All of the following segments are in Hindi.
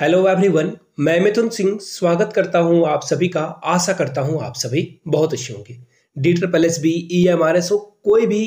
हेलो एवरीवन मैं मिथुन सिंह स्वागत करता हूं आप सभी का आशा करता हूं आप सभी बहुत अच्छे होंगे डीटर पैलेस भी ई एम आर एस हो कोई भी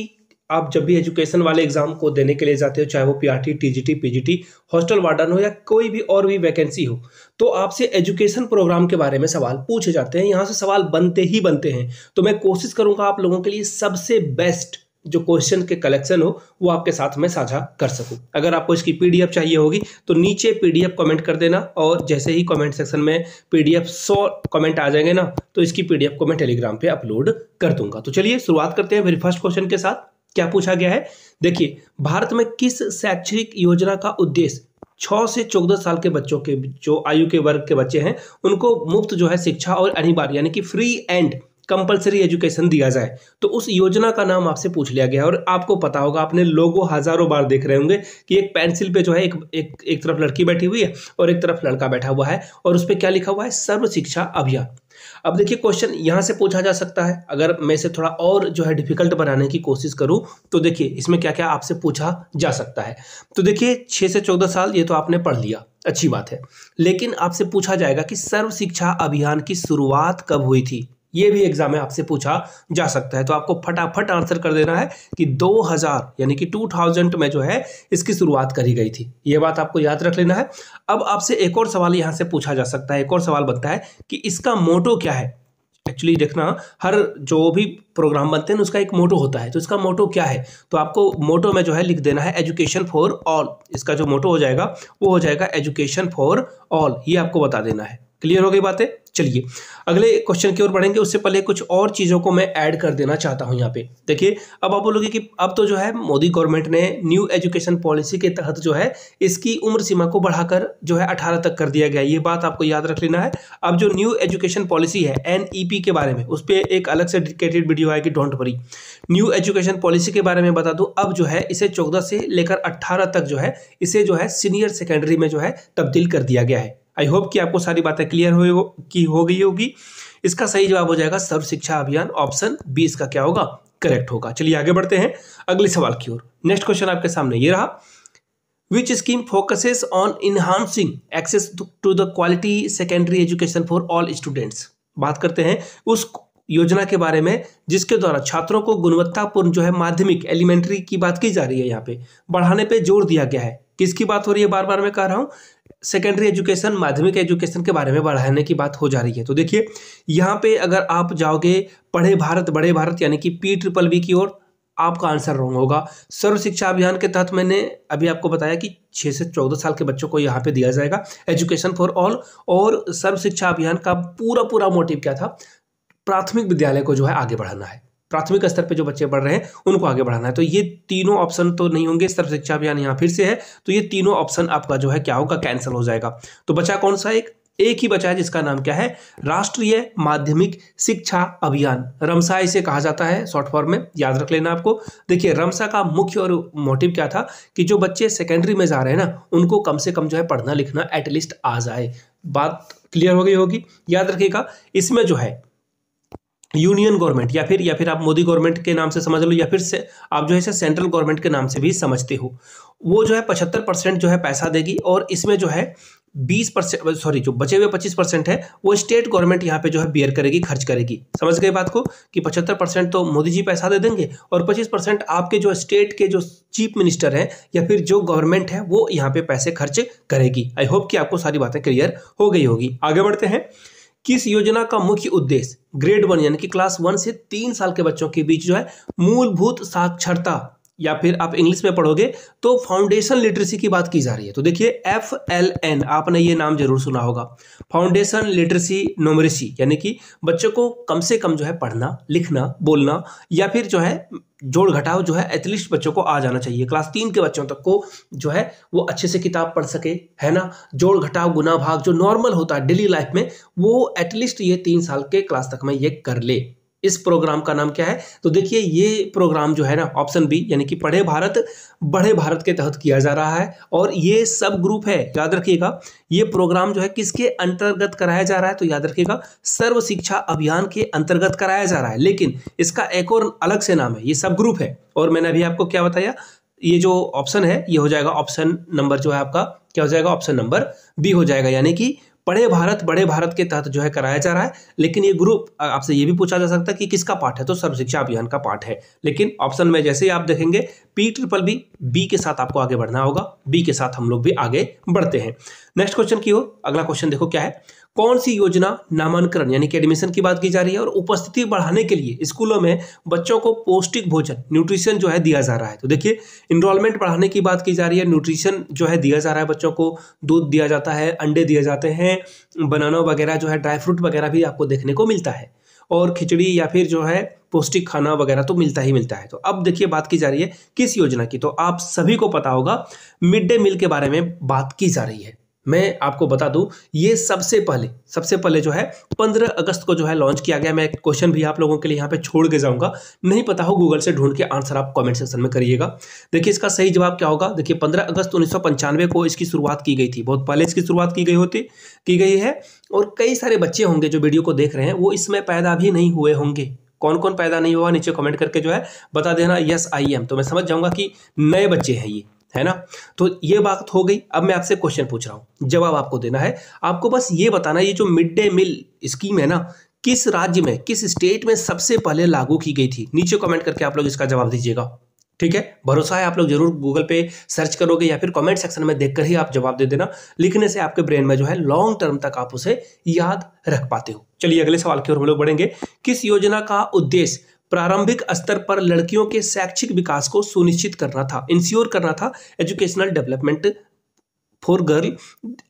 आप जब भी एजुकेशन वाले एग्जाम को देने के लिए जाते हो चाहे वो PRT TGT PGT hostel warden हो या कोई भी और भी वैकेंसी हो तो आपसे एजुकेशन प्रोग्राम के बारे में सवाल पूछे जाते हैं यहाँ से सवाल बनते ही बनते हैं तो मैं कोशिश करूंगा आप लोगों के लिए सबसे बेस्ट जो क्वेश्चन के कलेक्शन हो वो आपके साथ में साझा कर सकूं अगर आपको इसकी पीडीएफ चाहिए होगी तो नीचे पीडीएफ कमेंट कर देना और जैसे ही कमेंट सेक्शन में पीडीएफ 100 कमेंट आ जाएंगे ना तो इसकी पीडीएफ को मैं टेलीग्राम पे अपलोड कर दूंगा तो चलिए शुरुआत करते हैं वेरी फर्स्ट क्वेश्चन के साथ क्या पूछा गया है देखिए भारत में किस शैक्षणिक योजना का उद्देश्य छः से चौदह साल के बच्चों के जो आयु के वर्ग के बच्चे हैं उनको मुफ्त जो है शिक्षा और अनिवार्य यानी कि फ्री एंड कंपलसरी एजुकेशन दिया जाए तो उस योजना का नाम आपसे पूछ लिया गया और आपको पता होगा आपने लोगों हजारों बार देख रहे होंगे कि एक पेंसिल पे जो है एक एक एक तरफ लड़की बैठी हुई है और एक तरफ लड़का बैठा हुआ है और उस पर क्या लिखा हुआ है सर्व शिक्षा अभियान अब देखिए क्वेश्चन यहां से पूछा जा सकता है अगर मैं इसे थोड़ा और जो है डिफिकल्ट बनाने की कोशिश करूँ तो देखिए इसमें क्या क्या आपसे पूछा जा सकता है तो देखिए छह से चौदह साल ये तो आपने पढ़ लिया अच्छी बात है लेकिन आपसे पूछा जाएगा कि सर्व शिक्षा अभियान की शुरुआत कब हुई थी ये भी एग्जाम में आपसे पूछा जा सकता है तो आपको फटाफट आंसर कर देना है कि 2000 यानी कि 2000 में जो है इसकी शुरुआत करी गई थी ये बात आपको याद रख लेना है अब आपसे एक और सवाल यहाँ से पूछा जा सकता है एक और सवाल बनता है कि इसका मोटो क्या है एक्चुअली देखना हर जो भी प्रोग्राम बनते हैं उसका एक मोटो होता है तो इसका मोटो क्या है तो आपको मोटो में जो है लिख देना है एजुकेशन फॉर ऑल इसका जो मोटो हो जाएगा वो हो जाएगा एजुकेशन फॉर ऑल ये आपको बता देना है क्लियर हो गई बातें चलिए अगले क्वेश्चन की ओर बढ़ेंगे उससे पहले कुछ और चीज़ों को मैं ऐड कर देना चाहता हूँ यहाँ पे देखिए अब आप बोलोगे कि अब तो जो है मोदी गवर्नमेंट ने न्यू एजुकेशन पॉलिसी के तहत जो है इसकी उम्र सीमा को बढ़ाकर जो है अठारह तक कर दिया गया ये बात आपको याद रख लेना है अब जो न्यू एजुकेशन पॉलिसी है एन e के बारे में उस पर एक अलग से डेडिकेटेड वीडियो आएगी don't worry new education policy के बारे में बता दूँ अब जो है इसे चौदह से लेकर अट्ठारह तक जो है इसे जो है सीनियर सेकेंडरी में जो है तब्दील कर दिया गया है आई होप कि आपको सारी बातें क्लियर हो की हो गई होगी इसका सही जवाब हो जाएगा सर्व शिक्षा अभियान ऑप्शन बी इसका क्या होगा करेक्ट होगा चलिए आगे बढ़ते हैं अगले सवाल की ओर नेक्स्ट क्वेश्चन आपके सामने ये रहा which scheme focuses on enhancing access to the quality secondary education for all students बात करते हैं उस योजना के बारे में जिसके द्वारा छात्रों को गुणवत्तापूर्ण जो है माध्यमिक एलिमेंट्री की बात की जा रही है यहाँ पे बढ़ाने पे जोर दिया गया है किसकी बात हो रही है बार बार मैं कह रहा हूँ सेकेंडरी एजुकेशन माध्यमिक एजुकेशन के बारे में बढ़ाने की बात हो जा रही है तो देखिए यहाँ पे अगर आप जाओगे पढ़े भारत बड़े भारत यानी कि पी ट्रिपल बी की ओर आपका आंसर रॉन्ग होगा सर्व शिक्षा अभियान के तहत मैंने अभी आपको बताया कि छः से चौदह साल के बच्चों को यहाँ पे दिया जाएगा एजुकेशन फॉर ऑल और सर्व शिक्षा अभियान का पूरा पूरा मोटिव क्या था प्राथमिक विद्यालय को जो है आगे बढ़ाना है प्राथमिक स्तर पर जो बच्चे बढ़ रहे हैं उनको आगे बढ़ाना है तो ये तीनों ऑप्शन तो नहीं होंगे सर्व शिक्षा अभियान यहाँ फिर से है तो ये तीनों ऑप्शन आपका जो है क्या होगा कैंसिल हो जाएगा तो बचा कौन सा एक एक ही बचा है जिसका नाम क्या है राष्ट्रीय माध्यमिक शिक्षा अभियान रमसा इसे कहा जाता है शॉर्ट फॉर्म में याद रख लेना आपको देखिए रमसा का मुख्य और मोटिव क्या था कि जो बच्चे सेकेंडरी में जा रहे हैं ना उनको कम से कम जो है पढ़ना लिखना एटलीस्ट आ जाए बात क्लियर हो गई होगी याद रखिएगा इसमें जो है यूनियन गवर्नमेंट या फिर या फिर आप मोदी गवर्नमेंट के नाम से समझ लो या फिर से आप जो है सेंट्रल गवर्नमेंट के नाम से भी समझते हो वो जो है पचहत्तर परसेंट जो है पैसा देगी और इसमें जो है बीस परसेंट सॉरी जो बचे हुए पच्चीस परसेंट है वो स्टेट गवर्नमेंट यहाँ पे जो है बियर करेगी खर्च करेगी समझ गए बात को कि पचहत्तर परसेंट तो मोदी जी पैसा दे देंगे और पच्चीस परसेंट आपके जो स्टेट के जो चीफ मिनिस्टर हैं या फिर जो गवर्नमेंट है वो यहाँ पे पैसे खर्च करेगी आई होप कि आपको सारी बातें क्लियर हो गई होगी आगे बढ़ते हैं किस योजना का मुख्य उद्देश्य ग्रेड वन यानी कि क्लास वन से तीन साल के बच्चों के बीच जो है मूलभूत साक्षरता या फिर आप इंग्लिश में पढ़ोगे तो फाउंडेशन लिटरेसी की बात की जा रही है तो देखिए एफ एल एन आपने ये नाम जरूर सुना होगा फाउंडेशन लिटरेसी नोमरेसी यानी कि बच्चों को कम से कम जो है पढ़ना लिखना बोलना या फिर जो है जोड़ घटाव जो है एथलीस्ट बच्चों को आ जाना चाहिए क्लास तीन के बच्चों तक को जो है वो अच्छे से किताब पढ़ सके है ना जोड़ घटाव गुना भाग जो नॉर्मल होता है डेली लाइफ में वो एटलीस्ट ये तीन साल के क्लास तक में ये कर ले इस प्रोग्राम का नाम क्या है तो देखिए ये प्रोग्राम जो है ना ऑप्शन बी यानी कि पढ़े भारत बढ़े भारत के तहत किया जा रहा है और ये सब ग्रुप है याद रखिएगा ये प्रोग्राम जो है किसके अंतर्गत कराया जा रहा है तो याद रखिएगा सर्व शिक्षा अभियान के अंतर्गत कराया जा रहा है लेकिन इसका एक और अलग से नाम है ये सब ग्रुप है और मैंने अभी आपको क्या बताया ये जो ऑप्शन है ये हो जाएगा ऑप्शन नंबर जो है आपका क्या हो जाएगा ऑप्शन नंबर बी हो जाएगा यानी कि बड़े भारत बड़े भारत के तहत जो है कराया जा रहा है लेकिन ये ग्रुप आपसे ये भी पूछा जा सकता है कि किसका पाठ है तो सर्वशिक्षा अभियान का पाठ है लेकिन ऑप्शन में जैसे ही आप देखेंगे पी ट्रिपल बी बी के साथ आपको आगे बढ़ना होगा बी के साथ हम लोग भी आगे बढ़ते हैं नेक्स्ट क्वेश्चन की हो अगला क्वेश्चन देखो क्या है कौन सी योजना नामांकन यानी कि एडमिशन की बात की जा रही है और उपस्थिति बढ़ाने के लिए स्कूलों में बच्चों को पौष्टिक भोजन न्यूट्रिशन जो है दिया जा रहा है तो देखिए इनरोलमेंट बढ़ाने की बात की जा रही है न्यूट्रिशन जो है दिया जा रहा है बच्चों को दूध दिया जाता है अंडे दिए जाते हैं बनाना वगैरह जो है ड्राई फ्रूट वगैरह भी आपको देखने को मिलता है और खिचड़ी या फिर जो है पौष्टिक खाना वगैरह तो मिलता ही मिलता है तो अब देखिए बात की जा रही है किस योजना की तो आप सभी को पता होगा मिड डे मील के बारे में बात की जा रही है मैं आपको बता दूं ये सबसे पहले सबसे पहले जो है 15 अगस्त को जो है लॉन्च किया गया मैं एक क्वेश्चन भी आप लोगों के लिए यहाँ पे छोड़ के जाऊंगा नहीं पता हो गूगल से ढूंढ के आंसर आप कमेंट सेक्शन में करिएगा देखिए इसका सही जवाब क्या होगा देखिए 15 अगस्त उन्नीस को इसकी शुरुआत की गई थी बहुत पहले इसकी शुरुआत की गई होती की गई है और कई सारे बच्चे होंगे जो वीडियो को देख रहे हैं वो इसमें पैदा भी नहीं हुए होंगे कौन कौन पैदा नहीं हुआ नीचे कमेंट करके जो है बता देना यस आई एम तो मैं समझ जाऊंगा कि नए बच्चे हैं ये है ना तो ये बात हो गई अब मैं आपसे क्वेश्चन पूछ रहा हूँ जवाब आपको देना है आपको बस ये बताना ये जो मिड डे मील स्कीम है ना किस राज्य में किस स्टेट में सबसे पहले लागू की गई थी नीचे कमेंट करके आप लोग इसका जवाब दीजिएगा ठीक है भरोसा है आप लोग जरूर गूगल पे सर्च करोगे या फिर कमेंट सेक्शन में देखकर ही आप जवाब दे देना लिखने से आपके ब्रेन में जो है लॉन्ग टर्म तक आप उसे याद रख पाते हो चलिए अगले सवाल की ओर हम लोग बढ़ेंगे किस योजना का उद्देश्य प्रारंभिक स्तर पर लड़कियों के शैक्षिक विकास को सुनिश्चित करना था इंश्योर करना था educational development for girl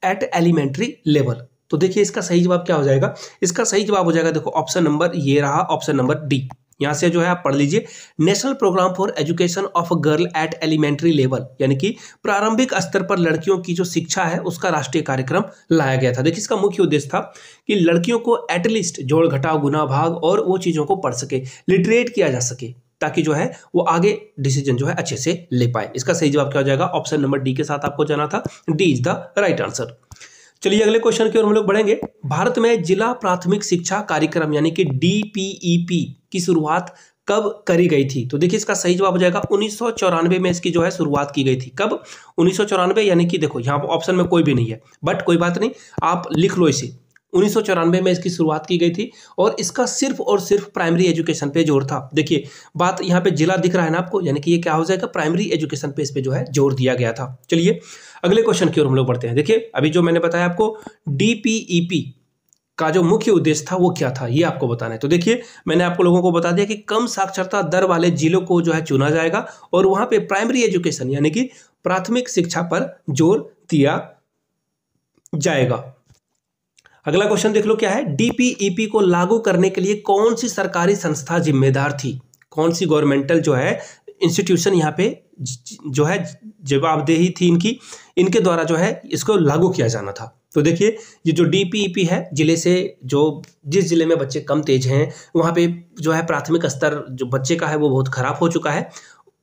at elementary level तो देखिए इसका सही जवाब क्या हो जाएगा इसका सही जवाब हो जाएगा देखो ऑप्शन नंबर ये रहा ऑप्शन नंबर डी यहाँ से जो है आप पढ़ लीजिए national programme for education of a girl at elementary level यानी कि प्रारंभिक स्तर पर लड़कियों की जो शिक्षा है उसका राष्ट्रीय कार्यक्रम लाया गया था देखिए इसका मुख्य उद्देश्य था कि लड़कियों को एटलीस्ट जोड़ घटाव गुना भाग और वो चीज़ों को पढ़ सके लिटरेट किया जा सके ताकि जो है वो आगे डिसीजन जो है अच्छे से ले पाए इसका सही जवाब क्या हो जाएगा ऑप्शन नंबर डी के साथ आपको जाना था D is the right answer चलिए अगले क्वेश्चन की ओर हम लोग बढ़ेंगे भारत में जिला प्राथमिक शिक्षा कार्यक्रम यानी कि डीपीईपी e की शुरुआत कब करी गई थी तो देखिए इसका सही जवाब हो जाएगा उन्नीस में इसकी जो है शुरुआत की गई थी कब उन्नीस यानी कि देखो यहाँ ऑप्शन में कोई भी नहीं है बट कोई बात नहीं आप लिख लो इसे उन्नीस में इसकी शुरुआत की गई थी और इसका सिर्फ और सिर्फ प्राइमरी एजुकेशन पे जोर था देखिए बात यहाँ पे जिला दिख रहा है ना आपको यानी कि ये क्या हो जाएगा प्राइमरी एजुकेशन पे इस पे जो है जोर दिया गया था चलिए अगले क्वेश्चन की ओर हम लोग बढ़ते हैं देखिए अभी जो मैंने बताया आपको डी e का जो मुख्य उद्देश्य था वो क्या था ये आपको बताना है तो देखिए मैंने आपको लोगों को बता दिया कि कम साक्षरता दर वाले जिलों को जो है चुना जाएगा और वहाँ पर प्राइमरी एजुकेशन यानी कि प्राथमिक शिक्षा पर जोर दिया जाएगा अगला क्वेश्चन देख लो क्या है डीपीईपी e को लागू करने के लिए कौन सी सरकारी संस्था जिम्मेदार थी कौन सी गवर्नमेंटल जो है इंस्टीट्यूशन यहाँ पे जो है जवाबदेही थी इनकी इनके द्वारा जो है इसको लागू किया जाना था तो देखिए ये जो डीपीईपी e है जिले से जो जिस जिले में बच्चे कम तेज हैं वहाँ पे जो है प्राथमिक स्तर जो बच्चे का है वो बहुत खराब हो चुका है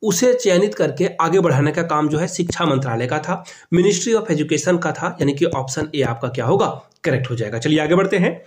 उसे चयनित करके आगे बढ़ाने का काम जो है शिक्षा मंत्रालय का था मिनिस्ट्री ऑफ एजुकेशन का था यानी कि ऑप्शन ए आपका क्या होगा करेक्ट हो जाएगा चलिए आगे बढ़ते हैं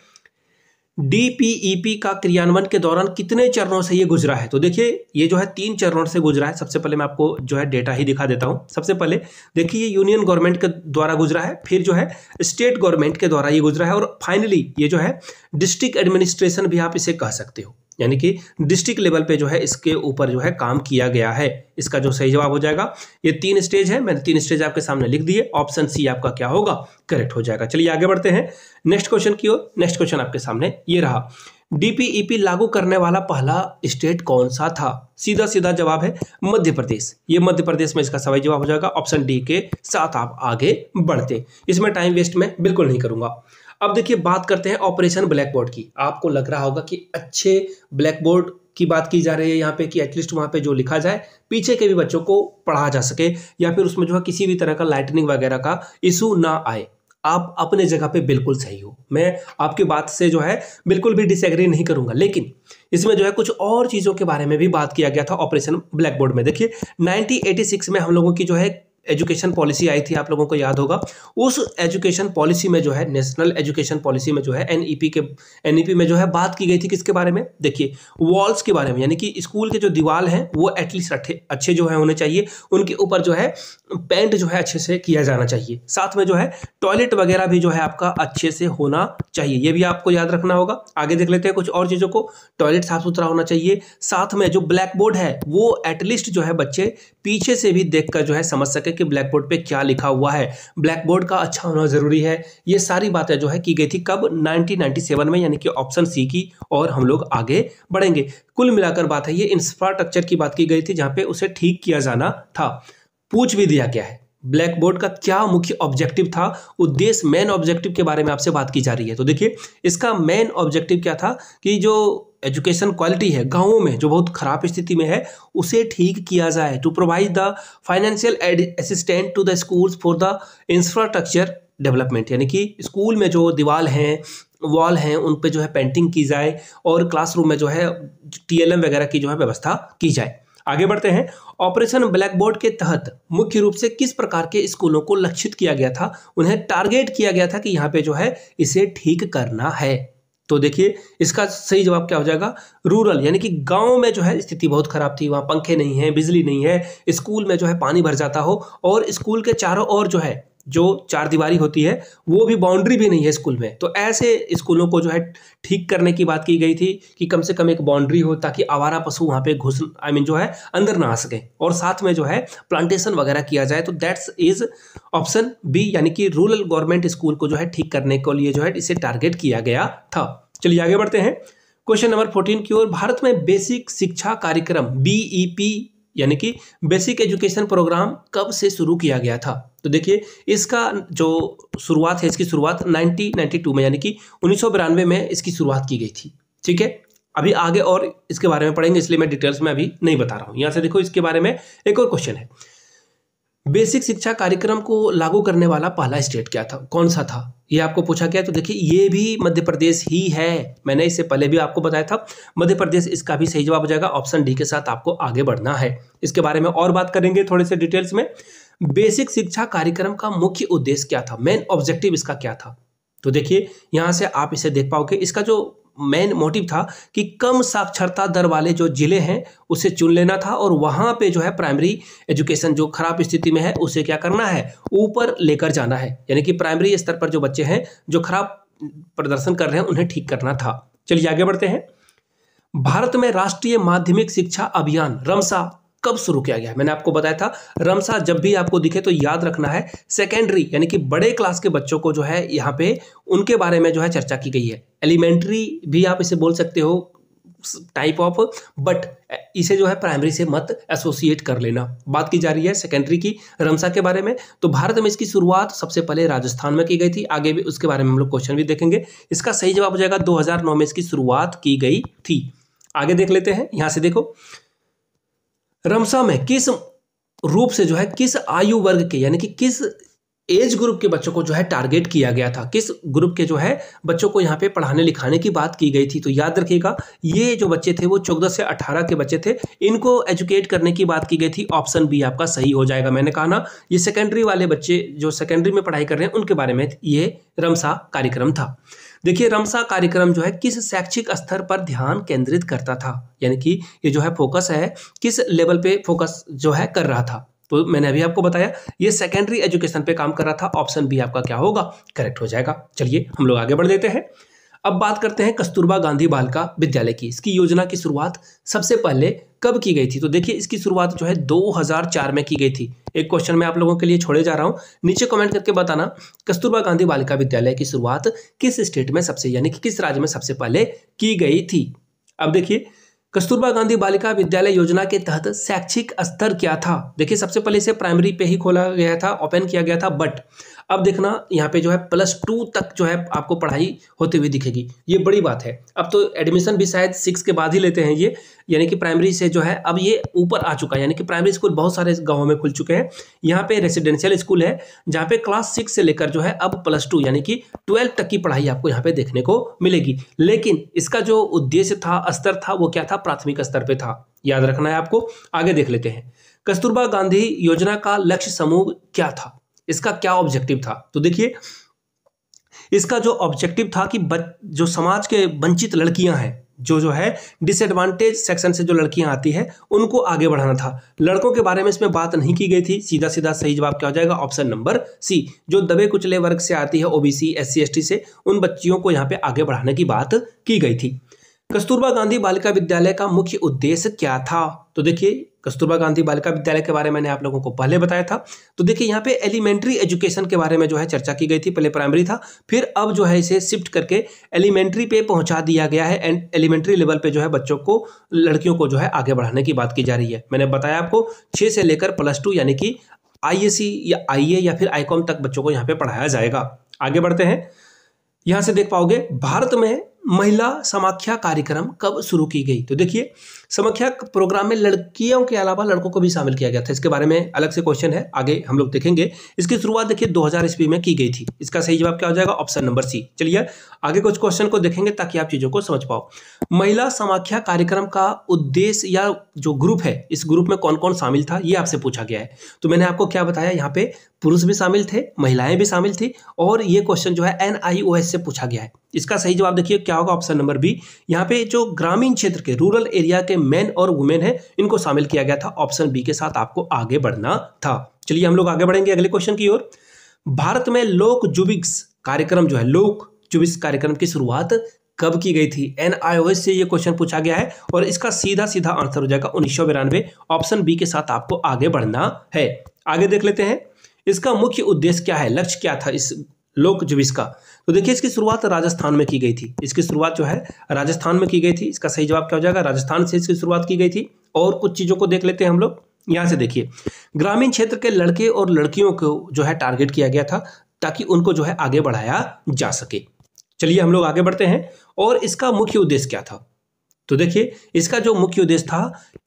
डीपीईपी e का क्रियान्वयन के दौरान कितने चरणों से ये गुजरा है तो देखिए ये जो है तीन चरणों से गुजरा है सबसे पहले मैं आपको जो है डेटा ही दिखा देता हूं सबसे पहले देखिए ये यूनियन गवर्नमेंट के द्वारा गुजरा है फिर जो है स्टेट गवर्नमेंट के द्वारा ये गुजरा है और फाइनली ये जो है डिस्ट्रिक्ट एडमिनिस्ट्रेशन भी आप इसे कह सकते हो यानी कि डिस्ट्रिक्ट लेवल पे जो है इसके ऊपर जो है काम किया गया है इसका जो सही जवाब हो जाएगा ये तीन स्टेज है मैंने तीन स्टेज आपके सामने लिख दिए ऑप्शन सी आपका क्या होगा करेक्ट हो जाएगा चलिए आगे बढ़ते हैं नेक्स्ट क्वेश्चन की ओर नेक्स्ट क्वेश्चन आपके सामने ये रहा डीपीईपी e लागू करने वाला पहला स्टेट कौन सा था सीधा सीधा जवाब है मध्य प्रदेश ये मध्य प्रदेश में इसका सवाई जवाब हो जाएगा ऑप्शन डी के साथ आप आगे बढ़ते इसमें टाइम वेस्ट में बिल्कुल नहीं करूंगा अब देखिए बात करते हैं ऑपरेशन ब्लैकबोर्ड की आपको लग रहा होगा कि अच्छे ब्लैकबोर्ड की बात की जा रही है यहाँ पे कि एटलीस्ट वहाँ पे जो लिखा जाए पीछे के भी बच्चों को पढ़ा जा सके या फिर उसमें जो है किसी भी तरह का लाइटनिंग वगैरह का इशू ना आए आप अपने जगह पे बिल्कुल सही हो मैं आपकी बात से जो है बिल्कुल भी डिसएग्री नहीं करूंगा लेकिन इसमें जो है कुछ और चीज़ों के बारे में भी बात किया गया था ऑपरेशन ब्लैक बोर्ड में देखिए 1986 में हम लोगों की जो है एजुकेशन पॉलिसी आई थी आप लोगों को याद होगा उस एजुकेशन पॉलिसी में जो है नेशनल एजुकेशन पॉलिसी में जो है एनईपी e के एनईपी e में जो है बात की गई थी किसके बारे में देखिए वॉल्स के बारे में यानी कि स्कूल के जो दीवार हैं वो एटलीस्ट अच्छे जो है होने चाहिए उनके ऊपर जो है पेंट जो है अच्छे से किया जाना चाहिए साथ में जो है टॉयलेट वगैरह भी जो है आपका अच्छे से होना चाहिए ये भी आपको याद रखना होगा आगे देख लेते हैं कुछ और चीज़ों को टॉयलेट साफ सुथरा होना चाहिए साथ में जो ब्लैक बोर्ड है वो एटलीस्ट जो है बच्चे पीछे से भी देखकर जो है समझ सके कि ब्लैक बोर्ड पर क्या लिखा हुआ है ब्लैक बोर्ड का अच्छा होना ज़रूरी है ये सारी बातें जो है की गई थी कब 1997 में यानी कि ऑप्शन सी की और हम लोग आगे बढ़ेंगे कुल मिलाकर बात है ये इंफ्रास्ट्रक्चर की बात की गई थी जहाँ पे उसे ठीक किया जाना था पूछ भी दिया गया है ब्लैक बोर्ड का क्या मुख्य ऑब्जेक्टिव था उद्देश्य मेन ऑब्जेक्टिव के बारे में आपसे बात की जा रही है तो देखिए इसका मेन ऑब्जेक्टिव क्या था कि जो एजुकेशन क्वालिटी है गांवों में जो बहुत खराब स्थिति में है उसे ठीक किया जाए to provide the financial assistant to the schools for the infrastructure development यानी कि स्कूल में जो दीवार हैं वॉल हैं उन पे जो है पेंटिंग की जाए और क्लासरूम में जो है टीएलएम वगैरह की जो है व्यवस्था की जाए आगे बढ़ते हैं ऑपरेशन ब्लैकबोर्ड के तहत मुख्य रूप से किस प्रकार के स्कूलों को लक्षित किया गया था उन्हें टारगेट किया गया था कि यहाँ पे जो है इसे ठीक करना है तो देखिए इसका सही जवाब क्या हो जाएगा रूरल यानी कि गांव में जो है स्थिति बहुत खराब थी वहां पंखे नहीं है बिजली नहीं है स्कूल में जो है पानी भर जाता हो और स्कूल के चारों ओर जो है जो चार दीवारी होती है वो भी बाउंड्री भी नहीं है स्कूल में तो ऐसे स्कूलों को जो है ठीक करने की बात की गई थी कि कम से कम एक बाउंड्री हो ताकि आवारा पशु वहाँ पे घुस आई मीन जो है अंदर ना आ सके और साथ में जो है प्लांटेशन वगैरह किया जाए तो दैट्स इज ऑप्शन बी यानी कि रूरल गवर्नमेंट स्कूल को जो है ठीक करने के लिए जो है इसे टारगेट किया गया था चलिए आगे बढ़ते हैं क्वेश्चन नंबर फोर्टीन की ओर भारत में बेसिक शिक्षा कार्यक्रम बी यानी कि बेसिक एजुकेशन प्रोग्राम कब से शुरू किया गया था तो देखिए इसका जो शुरुआत है इसकी शुरुआत 1992 में यानी कि उन्नीस में इसकी शुरुआत की गई थी ठीक है अभी आगे और इसके बारे में पढ़ेंगे इसलिए मैं डिटेल्स में अभी नहीं बता रहा हूँ यहाँ से देखो इसके बारे में एक और क्वेश्चन है बेसिक शिक्षा कार्यक्रम को लागू करने वाला पहला स्टेट क्या था कौन सा था ये आपको पूछा गया तो देखिए ये भी मध्य प्रदेश ही है मैंने इससे पहले भी आपको बताया था मध्य प्रदेश इसका भी सही जवाब हो जाएगा ऑप्शन डी के साथ आपको आगे बढ़ना है इसके बारे में और बात करेंगे थोड़े से डिटेल्स में बेसिक शिक्षा कार्यक्रम का मुख्य उद्देश्य क्या था मेन ऑब्जेक्टिव इसका क्या था तो देखिए यहाँ से आप इसे देख पाओगे इसका जो मेन मोटिव था कि कम साक्षरता दर वाले जो ज़िले हैं उसे चुन लेना था और वहां पे जो है प्राइमरी एजुकेशन जो खराब स्थिति में है उसे क्या करना है ऊपर लेकर जाना है यानी कि प्राइमरी स्तर पर जो बच्चे हैं जो खराब प्रदर्शन कर रहे हैं उन्हें ठीक करना था चलिए आगे बढ़ते हैं भारत में राष्ट्रीय माध्यमिक शिक्षा अभियान रमसा कब शुरू किया गया मैंने आपको बताया था रमसा जब भी आपको दिखे तो याद रखना है सेकेंडरी यानी कि बड़े क्लास के बच्चों को जो है यहाँ पे उनके बारे में जो है चर्चा की गई है एलिमेंट्री भी आप इसे बोल सकते हो टाइप ऑफ बट इसे जो है प्राइमरी से मत एसोसिएट कर लेना बात की जा रही है सेकेंडरी की रमसा के बारे में तो भारत में इसकी शुरुआत सबसे पहले राजस्थान में की गई थी आगे भी उसके बारे में हम लोग क्वेश्चन भी देखेंगे इसका सही जवाब हो जाएगा 2009 में इसकी शुरुआत की गई थी आगे देख लेते हैं यहाँ से देखो रमसा में किस रूप से जो है किस आयु वर्ग के यानी कि किस एज ग्रुप के बच्चों को जो है टारगेट किया गया था किस ग्रुप के जो है बच्चों को यहाँ पे पढ़ाने लिखाने की बात की गई थी तो याद रखिएगा ये जो बच्चे थे वो चौदह से अठारह के बच्चे थे इनको एजुकेट करने की बात की गई थी ऑप्शन बी आपका सही हो जाएगा मैंने कहा ना ये सेकेंडरी वाले बच्चे जो सेकेंडरी में पढ़ाई कर रहे हैं उनके बारे में ये रमसा कार्यक्रम था देखिए रमसा कार्यक्रम जो है किस शैक्षिक स्तर पर ध्यान केंद्रित करता था यानी कि ये जो है फोकस है किस लेवल पे फोकस जो है कर रहा था तो मैंने अभी आपको बताया ये सेकेंडरी एजुकेशन पे काम कर रहा था ऑप्शन बी आपका क्या होगा करेक्ट हो जाएगा चलिए हम लोग आगे बढ़ देते हैं अब बात करते हैं कस्तूरबा गांधी बालिका विद्यालय की इसकी योजना की शुरुआत सबसे पहले कब की गई थी तो देखिए इसकी शुरुआत जो है 2004 में की गई थी एक क्वेश्चन मैं आप लोगों के लिए छोड़े जा रहा हूं नीचे कमेंट करके बताना कस्तूरबा गांधी बालिका विद्यालय की शुरुआत किस स्टेट में सबसे यानी कि किस राज्य में सबसे पहले की गई थी अब देखिए कस्तूरबा गांधी बालिका विद्यालय योजना के तहत शैक्षिक स्तर क्या था देखिए सबसे पहले इसे प्राइमरी पे ही खोला गया था ओपन किया गया था बट अब देखना यहाँ पे जो है प्लस टू तक जो है आपको पढ़ाई होती हुई दिखेगी ये बड़ी बात है अब तो एडमिशन भी शायद सिक्स के बाद ही लेते हैं ये यानी कि प्राइमरी से जो है अब ये ऊपर आ चुका है यानी कि प्राइमरी स्कूल बहुत सारे गाँव में खुल चुके हैं यहाँ पे रेसिडेंशियल स्कूल है जहाँ पे क्लास सिक्स से लेकर जो है अब प्लस टू यानी कि ट्वेल्व तक की पढ़ाई आपको यहाँ पे देखने को मिलेगी लेकिन इसका जो उद्देश्य था स्तर था वो क्या था प्राथमिक स्तर पर था याद रखना है आपको आगे देख लेते हैं कस्तूरबा गांधी योजना का लक्ष्य समूह क्या था इसका क्या ऑब्जेक्टिव था तो देखिए इसका जो ऑब्जेक्टिव था कि जो समाज के वंचित लड़कियां हैं जो जो है डिसएडवांटेज सेक्शन से जो लड़कियां आती है उनको आगे बढ़ाना था लड़कों के बारे में इसमें बात नहीं की गई थी सीधा सीधा सही जवाब क्या हो जाएगा ऑप्शन नंबर सी जो दबे कुचले वर्ग से आती है ओबीसी एससी एसटी से उन बच्चियों को यहाँ पे आगे बढ़ाने की बात की गई थी कस्तूरबा गांधी बालिका विद्यालय का मुख्य उद्देश्य क्या था तो देखिए कस्तूरबा गांधी बालिका विद्यालय के बारे में मैंने आप लोगों को पहले बताया था तो देखिए यहाँ पे एलिमेंट्री एजुकेशन के बारे में जो है चर्चा की गई थी पहले प्राइमरी था फिर अब जो है इसे शिफ्ट करके एलिमेंट्री पे पहुंचा दिया गया है एंड एलिमेंट्री लेवल पे जो है बच्चों को लड़कियों को जो है आगे बढ़ाने की बात की जा रही है मैंने बताया आपको छः से लेकर प्लस टू यानी कि आई या आई या फिर आईकॉम तक बच्चों को यहाँ पे पढ़ाया जाएगा आगे बढ़ते हैं यहाँ से देख पाओगे भारत में महिला समाख्या कार्यक्रम कब शुरू की गई तो देखिए समाख्या प्रोग्राम में लड़कियों के अलावा लड़कों को भी शामिल किया गया था इसके बारे में अलग से क्वेश्चन है आगे हम लोग देखेंगे इसकी शुरुआत देखिए 2000 ईस्वी में की गई थी इसका सही जवाब क्या हो जाएगा ऑप्शन नंबर सी चलिए आगे कुछ क्वेश्चन को देखेंगे ताकि आप चीज़ों को समझ पाओ महिला समाख्या कार्यक्रम का उद्देश्य या जो ग्रुप है इस ग्रुप में कौन कौन शामिल था ये आपसे पूछा गया है तो मैंने आपको क्या बताया यहाँ पे पुरुष भी शामिल थे महिलाएं भी शामिल थी और ये क्वेश्चन जो है एन से पूछा गया है इसका सही जवाब देखिए क्या होगा ऑप्शन नंबर बी यहाँ पे जो ग्रामीण क्षेत्र के रूरल एरिया के मैन और वुमेन है इनको शामिल किया गया था ऑप्शन बी के साथ आपको आगे बढ़ना था चलिए हम लोग आगे बढ़ेंगे अगले क्वेश्चन की ओर भारत में लोक जुबिक्स कार्यक्रम जो है लोक जुबिक्स कार्यक्रम की शुरुआत कब की गई थी एन से ये क्वेश्चन पूछा गया है और इसका सीधा सीधा आंसर हो जाएगा उन्नीस ऑप्शन बी के साथ आपको आगे बढ़ना है आगे देख लेते हैं इसका मुख्य उद्देश्य क्या है लक्ष्य क्या था इस लोक जुविस का तो देखिए इसकी शुरुआत राजस्थान में की गई थी इसकी शुरुआत जो है राजस्थान में की गई थी इसका सही जवाब क्या हो जाएगा राजस्थान से इसकी शुरुआत की गई थी और कुछ चीज़ों को देख लेते हैं हम लोग यहाँ से देखिए ग्रामीण क्षेत्र के लड़के और लड़कियों को जो है टारगेट किया गया था ताकि उनको जो है आगे बढ़ाया जा सके चलिए हम लोग आगे बढ़ते हैं और इसका मुख्य उद्देश्य क्या था तो देखिए इसका जो मुख्य उद्देश्य था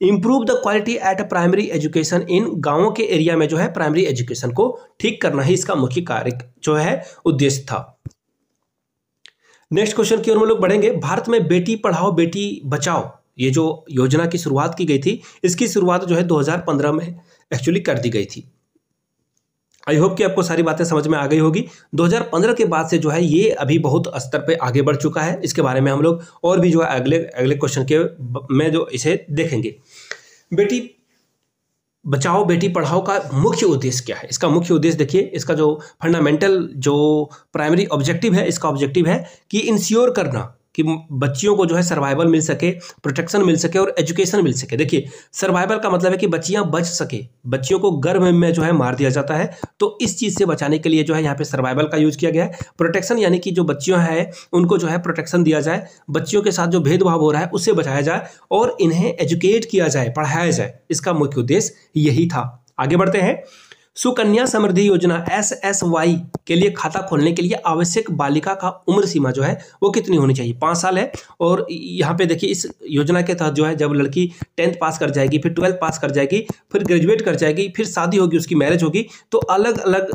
improve the quality at primary education in गांवों के एरिया में जो है प्राइमरी एजुकेशन को ठीक करना ही इसका मुख्य कार्य जो है उद्देश्य था नेक्स्ट क्वेश्चन की ओर हम लोग बढ़ेंगे भारत में बेटी पढ़ाओ बेटी बचाओ ये जो योजना की शुरुआत की गई थी इसकी शुरुआत जो है 2015 में एक्चुअली कर दी गई थी आई होप कि आपको सारी बातें समझ में आ गई होगी 2015 के बाद से जो है ये अभी बहुत स्तर पे आगे बढ़ चुका है इसके बारे में हम लोग और भी जो है अगले अगले क्वेश्चन के में जो इसे देखेंगे बेटी बचाओ बेटी पढ़ाओ का मुख्य उद्देश्य क्या है इसका मुख्य उद्देश्य देखिए इसका जो फंडामेंटल जो प्राइमरी ऑब्जेक्टिव है इसका ऑब्जेक्टिव है कि इंश्योर करना कि बच्चियों को जो है सर्वाइवल मिल सके प्रोटेक्शन मिल सके और एजुकेशन मिल सके देखिए सर्वाइवल का मतलब है कि बच्चियां बच सके बच्चियों को गर्भ में जो है मार दिया जाता है तो इस चीज़ से बचाने के लिए जो है यहाँ पे सर्वाइवल का यूज किया गया है प्रोटेक्शन यानी कि जो बच्चियाँ हैं उनको जो है प्रोटेक्शन दिया जाए बच्चियों के साथ जो भेदभाव हो रहा है उससे बचाया जाए और इन्हें एजुकेट किया जाए पढ़ाया जाए इसका मुख्य उद्देश्य यही था आगे बढ़ते हैं सुकन्या समृद्धि योजना एस एस वाई के लिए खाता खोलने के लिए आवश्यक बालिका का उम्र सीमा जो है वो कितनी होनी चाहिए पाँच साल है और यहाँ पे देखिए इस योजना के तहत जो है जब लड़की टेंथ पास कर जाएगी फिर ट्वेल्थ पास कर जाएगी फिर ग्रेजुएट कर जाएगी फिर शादी होगी उसकी मैरिज होगी तो अलग अलग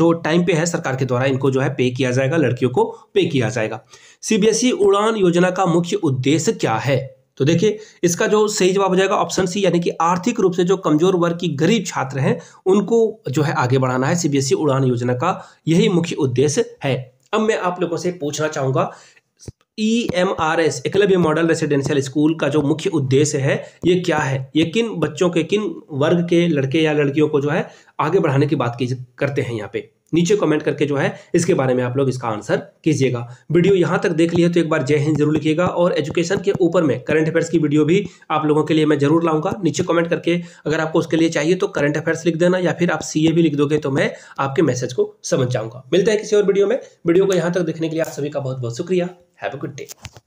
जो टाइम पे है सरकार के द्वारा इनको जो है पे किया जाएगा लड़कियों को पे किया जाएगा सीबीएसई उड़ान योजना का मुख्य उद्देश्य क्या है तो देखिए इसका जो सही जवाब हो जाएगा ऑप्शन सी यानी कि आर्थिक रूप से जो कमजोर वर्ग की गरीब छात्र हैं उनको जो है आगे बढ़ाना है सीबीएसई e उड़ान योजना का यही मुख्य उद्देश्य है अब मैं आप लोगों से पूछना चाहूंगा E M R S Eklavya model residential school का जो मुख्य उद्देश्य है ये क्या है ये किन बच्चों के किन वर्ग के लड़के या लड़कियों को जो है आगे बढ़ाने की बात की करते हैं यहाँ पे नीचे कमेंट करके जो है इसके बारे में आप लोग इसका आंसर कीजिएगा वीडियो यहां तक देख लिया तो एक बार जय हिंद जरूर लिखिएगा और एजुकेशन के ऊपर में करंट अफेयर्स की वीडियो भी आप लोगों के लिए मैं जरूर लाऊंगा नीचे कमेंट करके अगर आपको उसके लिए चाहिए तो करंट अफेयर्स लिख देना या फिर आप सी भी लिख दोगे तो मैं आपके मैसेज को समझ जाऊंगा मिलते हैं किसी और वीडियो में वीडियो को यहां तक देखने के लिए आप सभी का बहुत बहुत शुक्रिया हैव अ गुड डे